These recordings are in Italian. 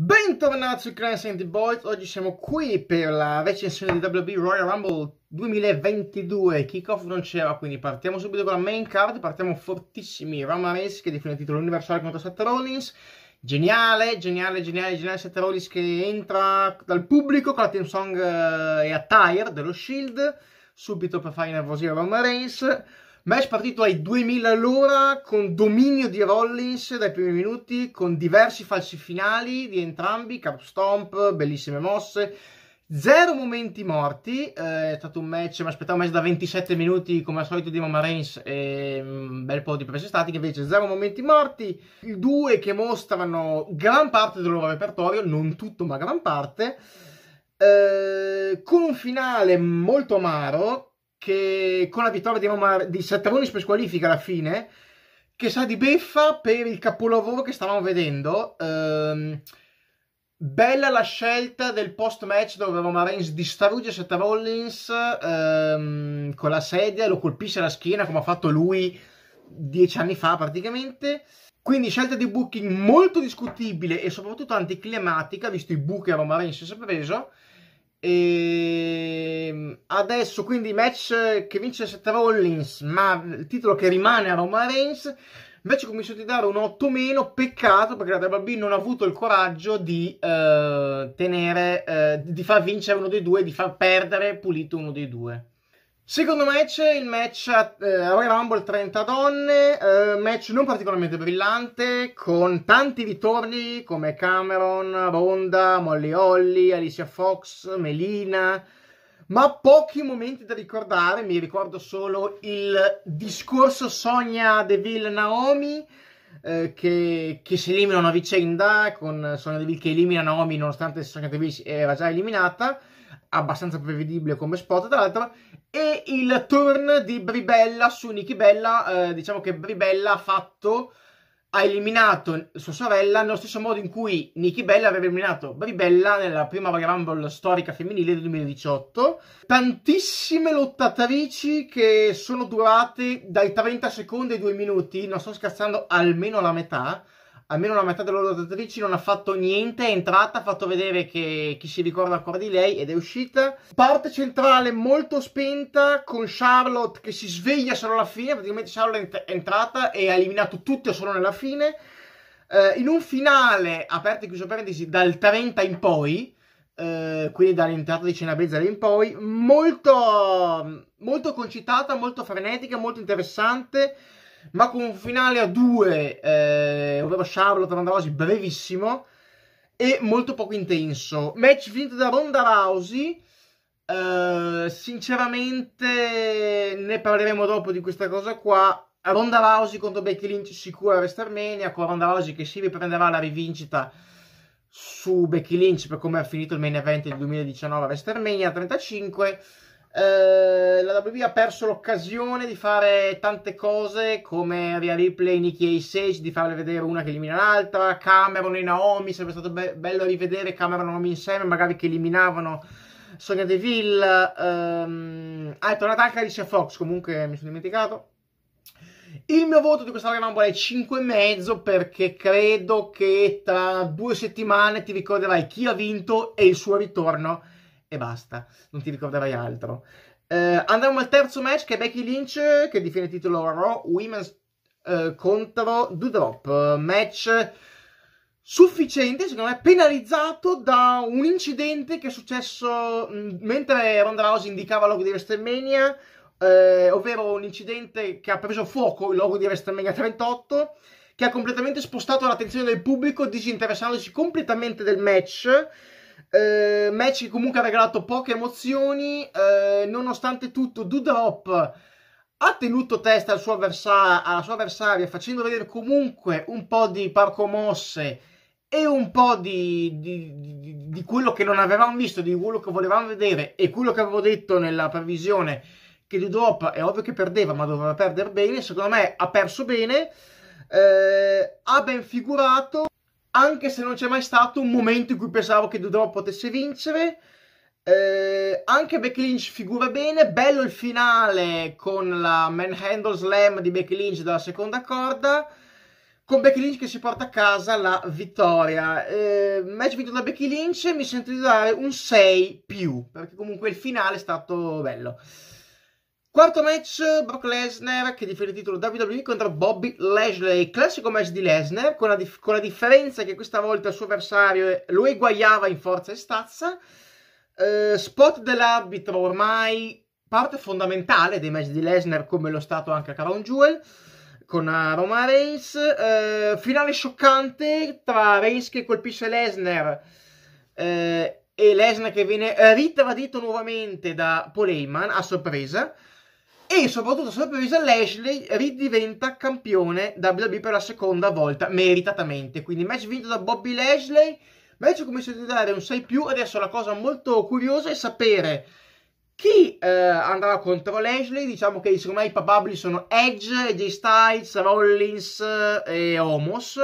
Bentornati su Crime The Boys, oggi siamo qui per la recensione di WB Royal Rumble 2022, kickoff non c'era, quindi partiamo subito con la main card, partiamo fortissimi, Ramares che definisce il titolo universale contro Seth Rollins, geniale, geniale, geniale, geniale Seth Rollins che entra dal pubblico con la team song eh, e attire dello Shield, subito per fare innervosire Roman Reigns, Match partito ai 2000 all'ora con dominio di Rollins dai primi minuti, con diversi falsi finali di entrambi, cap stomp, bellissime mosse, zero momenti morti. Eh, è stato un match, mi aspettavo un match da 27 minuti come al solito di Mama Reigns e un mm, bel po' di prese statiche, invece zero momenti morti. Due che mostrano gran parte del loro repertorio, non tutto ma gran parte. Eh, con un finale molto amaro che con la vittoria di Roma di Sattavoni Express qualifica alla fine, che sa di beffa per il capolavoro che stavamo vedendo. Ehm, bella la scelta del post match dove Roma Reigns distrugge Seth Rollins ehm, con la sedia, lo colpisce alla schiena come ha fatto lui dieci anni fa praticamente. Quindi scelta di booking molto discutibile e soprattutto anticlimatica, visto i buchi che Roma Reigns si è preso e ehm, adesso quindi match che vince Seth Rollins, ma il titolo che rimane a Roma Reigns. Invece ho a dare un 8 meno, peccato perché la WB non ha avuto il coraggio di eh, tenere, eh, di far vincere uno dei due, di far perdere pulito uno dei due. Secondo match, il match eh, Royal Rumble 30 donne, eh, match non particolarmente brillante, con tanti ritorni come Cameron, Ronda, Molly Holly, Alicia Fox, Melina, ma pochi momenti da ricordare, mi ricordo solo il discorso Sonia Deville Naomi, eh, che, che, si eliminano a vicenda, con Sonia Deville che elimina Naomi nonostante Sonia Deville era già eliminata, abbastanza prevedibile come spot tra l'altro e il turn di Bribella su Nicky Bella eh, diciamo che Bribella ha fatto ha eliminato sua sorella nello stesso modo in cui Nikki Bella aveva eliminato Bribella nella prima Royal Rumble storica femminile del 2018. Tantissime lottatrici che sono durate dai 30 secondi ai 2 minuti, non sto scherzando, almeno la metà almeno la metà delle loro lottatrici non ha fatto niente, è entrata, ha fatto vedere che chi si ricorda ancora di lei ed è uscita. Parte centrale molto spenta con Charlotte che si sveglia solo alla fine, praticamente Charlotte è entrata e ha eliminato tutte solo nella fine. Eh, in un finale, aperto e chiuso parentesi, dal 30 in poi, eh, quindi dall'entrata di Cena Bezzale in poi, molto, molto concitata, molto frenetica, molto interessante ma con un finale a due, eh, ovvero Charlotte Ronda Rousey brevissimo e molto poco intenso. Match finito da Ronda Rousey. Eh, sinceramente ne parleremo dopo di questa cosa qua. Ronda Rousey contro Becky Lynch sicura a WrestleMania, con Ronda Rousey che si riprenderà la rivincita su Becky Lynch per come ha finito il main event del 2019 a WrestleMania 35 eh, la WWE ha perso l'occasione di fare tante cose come Ria Ripley, Nikki e Sage, di farle vedere una che elimina l'altra, Cameron e Naomi, sarebbe stato be- bello rivedere Cameron e Naomi insieme, magari che eliminavano Sonya Deville, ehm... ah è tornata anche Alicia Fox, comunque mi sono dimenticato. Il mio voto di questa Rumble è 5,5 perché credo che tra due settimane ti ricorderai chi ha vinto e il suo ritorno e basta, non ti ricorderai altro. Eh, andremo al terzo match che è Becky Lynch che difende il titolo Raw Women's eh, contro Dudrop, match sufficiente, secondo me, penalizzato da un incidente che è successo mh, mm, mentre Ronda Rousey indicava il logo di WrestleMania, eh, ovvero un incidente che ha preso fuoco il logo di WrestleMania 38, che ha completamente spostato l'attenzione del pubblico disinteressandosi completamente del match eh, match che comunque ha regalato poche emozioni. Eh, nonostante tutto, Dudrop ha tenuto testa al suo alla sua avversaria, facendo vedere comunque un po' di parcomosse e un po' di, di, di, di, quello che non avevamo visto, di quello che volevamo vedere e quello che avevo detto nella previsione che Dudrop è ovvio che perdeva, ma doveva perdere bene. Secondo me ha perso bene. Eh, ha ben figurato anche se non c'è mai stato un momento in cui pensavo che Dudon potesse vincere. Eh, anche Becky Lynch figura bene, bello il finale con la manhandle slam di Becky Lynch dalla seconda corda, con Becky Lynch che si porta a casa la vittoria. Eh, match vinto da Becky Lynch mi sento di dare un 6 più, perché comunque il finale è stato bello. Quarto match, Brock Lesnar che difende il titolo WWE contro Bobby Lashley, classico match di Lesnar con la, dif- con la differenza che questa volta il suo avversario lo eguagliava in forza e stazza. Uh, spot dell'arbitro ormai parte fondamentale dei match di Lesnar come lo stato anche a Crown Jewel con eh, Roma Reigns. Uh, finale scioccante tra Reigns che colpisce Lesnar uh, e Lesnar che viene ritradito nuovamente da Paul Heyman a sorpresa e soprattutto sorpresa Lashley ridiventa campione WWE per la seconda volta meritatamente quindi match vinto da Bobby Lashley match cominciato a dare un 6 più adesso la cosa molto curiosa è sapere chi eh, andrà contro Lashley diciamo che secondo me i probabili sono Edge, Jay Styles, Rollins eh, e Homos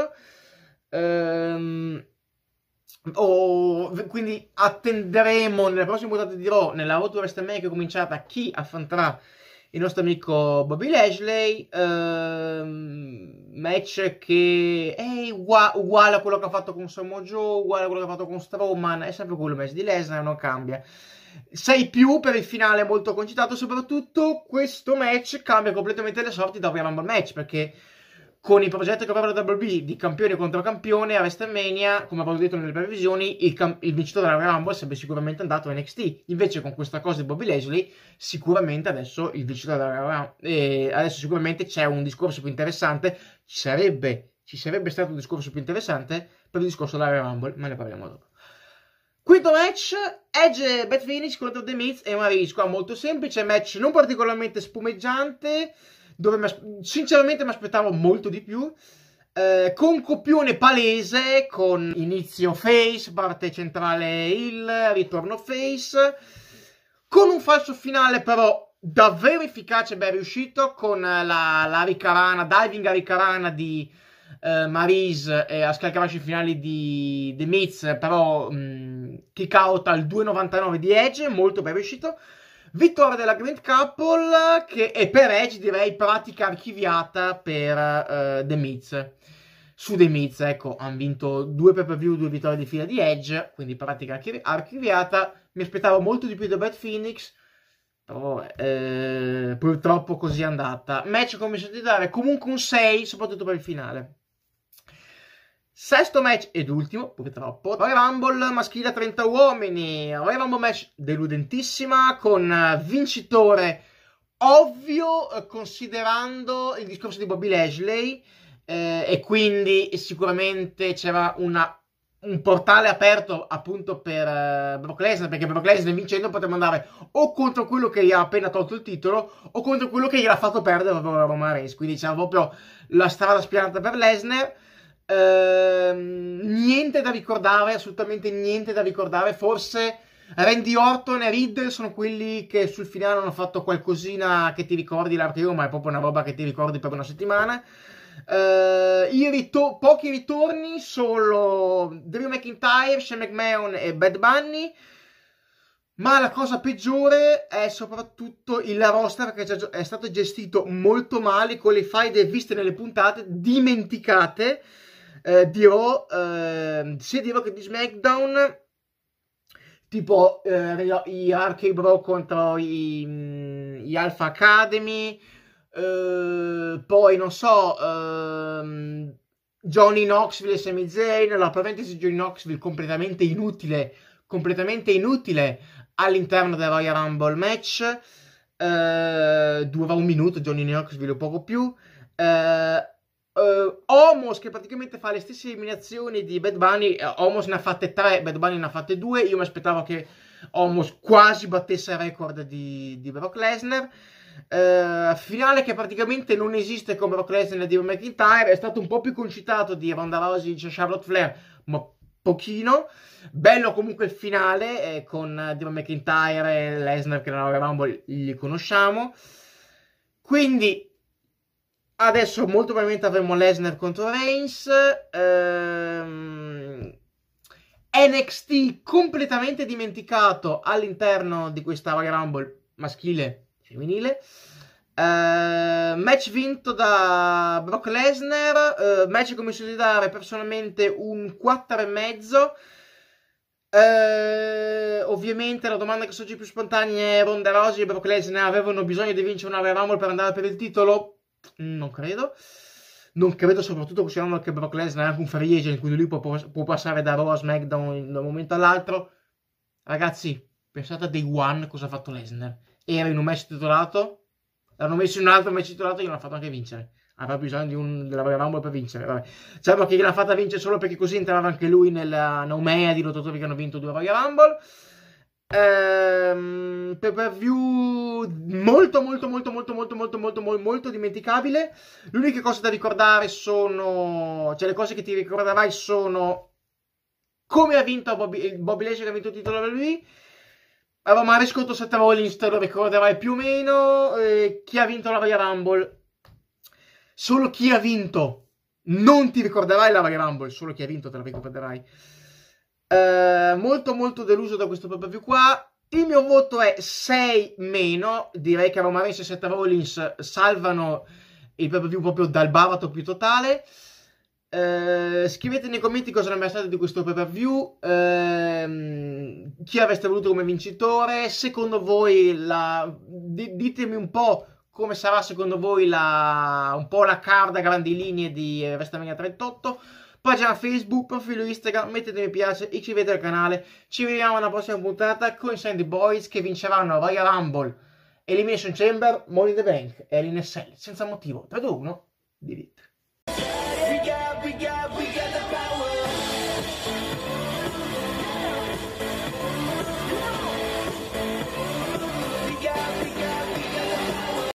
ehm Oh, quindi attenderemo nelle prossime puntate di Raw, nella Road to WrestleMania che è cominciata, chi affronterà il nostro amico Bobby Lashley, ehm, match che è uguale a quello che ha fatto con Samoa Joe, uguale a quello che ha fatto con Strowman, è sempre quello il match di Lesnar, non cambia. 6 più per il finale molto concitato, soprattutto questo match cambia completamente le sorti da Royal Rumble match, perché con il progetto che aveva la WB di campione contro campione a WrestleMania, come avevo detto nelle previsioni, il, cam- il vincitore della Rumble sarebbe sicuramente andato a NXT. Invece con questa cosa di Bobby Leslie, sicuramente adesso il vincitore della Rumble, eh, adesso sicuramente c'è un discorso più interessante, ci sarebbe, ci sarebbe stato un discorso più interessante per il discorso della Rumble, ma ne parliamo dopo. Quinto match, Edge Bad Finish contro The Miz e Marisco, ah, molto semplice, match non particolarmente spumeggiante, dove mi, sinceramente mi aspettavo molto di più. Eh, con copione palese, con inizio face, parte centrale il, ritorno face, con un falso finale però davvero efficace e ben riuscito, con la, la ricarana, diving a ricarana di eh, Maris e a scalcavasci finali di The Miz, però mh, mm, kick out al 2,99 di Edge, molto ben riuscito. Vittoria della Grand Couple che è per Edge direi pratica archiviata per uh, The Miz. Su The Miz, ecco, hanno vinto due pay per view, due vittorie di fila di Edge, quindi pratica archivi- archiviata. Mi aspettavo molto di più da Bad Phoenix, però eh, purtroppo così è andata. Match come sentite dare comunque un 6, soprattutto per il finale. Sesto match ed ultimo, purtroppo, Royal Rumble maschile a 30 uomini. Royal Rumble match deludentissima con eh, vincitore ovvio eh, considerando il discorso di Bobby Lashley eh, e quindi sicuramente c'era una, un portale aperto appunto per uh, Brock Lesnar perché Brock Lesnar vincendo poteva andare o contro quello che gli ha appena tolto il titolo o contro quello che gli ha fatto perdere ovvero Roman Reigns quindi c'era proprio la strada spianata per Lesnar Ehm, niente da ricordare, assolutamente niente da ricordare. Forse Randy Orton e Reed sono quelli che sul finale hanno fatto qualcosina che ti ricordi l'archeo, ma è proprio una roba che ti ricordi per una settimana. Uh, eh, rito- pochi ritorni, solo Drew McIntyre, Shane McMahon e Bad Bunny. Ma la cosa peggiore è soprattutto il roster che è stato gestito molto male con le faide viste nelle puntate, dimenticate eh, di Raw, eh, sia di Raw che di SmackDown, tipo eh, i Archie Bro contro i, gli mm, Alpha Academy, eh, poi non so, ehm, Johnny Knoxville e Sami Zayn, la parentesi Johnny Knoxville completamente inutile, completamente inutile all'interno del Royal Rumble match, eh, dura un minuto Johnny Knoxville poco più, eh, uh, eh, Omos che praticamente fa le stesse eliminazioni di Bad Bunny. Uh, eh, Omos ne ha fatte 3, Bad Bunny ne ha fatte 2. Io mi aspettavo che Homos quasi battesse il record di, di Brock Lesnar. Uh, finale che praticamente non esiste con Brock Lesnar di McIntyre è stato un po' più concitato di Ronda Rousey e Charlotte Flair ma pochino bello comunque il finale eh, con Dean McIntyre e Lesnar che non avevamo, li conosciamo quindi Adesso molto probabilmente avremo Lesnar contro Reigns. Ehm, NXT completamente dimenticato all'interno di questa Rumble maschile e femminile. Uh, match vinto da Brock Lesnar. Uh, match come di dare personalmente un 4,5. Uh, eh, ovviamente la domanda che sorge più spontanea è Ronda Rousey e Brock Lesnar avevano bisogno di vincere una Royal Rumble per andare per il titolo? Non credo. Non credo soprattutto considerando che Brock Lesnar è anche un free agent, quindi lui può, può passare da Raw a SmackDown da un momento all'altro. Ragazzi, pensate a Day One cosa ha fatto Lesnar. Era in un match titolato, l'hanno messo in un altro match titolato e l'hanno fatto anche vincere. Aveva bisogno di un, della Royal Rumble per vincere. Vabbè. Diciamo che l'hanno fatta vincere solo perché così entrava anche lui nella nomea di lottatori che hanno vinto due Royal Rumble ehm, pay per view molto molto molto molto molto molto molto molto dimenticabile L'unica cosa da ricordare sono cioè le cose che ti ricorderai sono come ha vinto Bobby, Bobby Lashley che ha vinto il titolo WWE avevamo allora, riscontrato 7 Rollins te lo ricorderai più o meno eh, chi ha vinto la Royal Rumble solo chi ha vinto non ti ricorderai la Royal Rumble solo chi ha vinto te la ricorderai eh, molto molto deluso da questo pay qua. Il mio voto è 6 meno. Direi che Roman e Seth Rollins salvano il pay proprio dal baratro più totale. Uh, scrivete nei commenti cosa ne pensate di questo pay per view. Uh, ehm, chi avreste voluto come vincitore? Secondo voi, la... D- ditemi un po' come sarà secondo voi la... un po' la card a grandi linee di eh, WrestleMania 38 pagina Facebook, profilo Instagram, mettete mi piace e ci al canale. Ci vediamo alla prossima puntata con i Sandy Boys che vinceranno Varia Rumble, Elimination Chamber, Money in the Bank e l'NSL senza motivo. 3-2-1, delete. We got, we got, we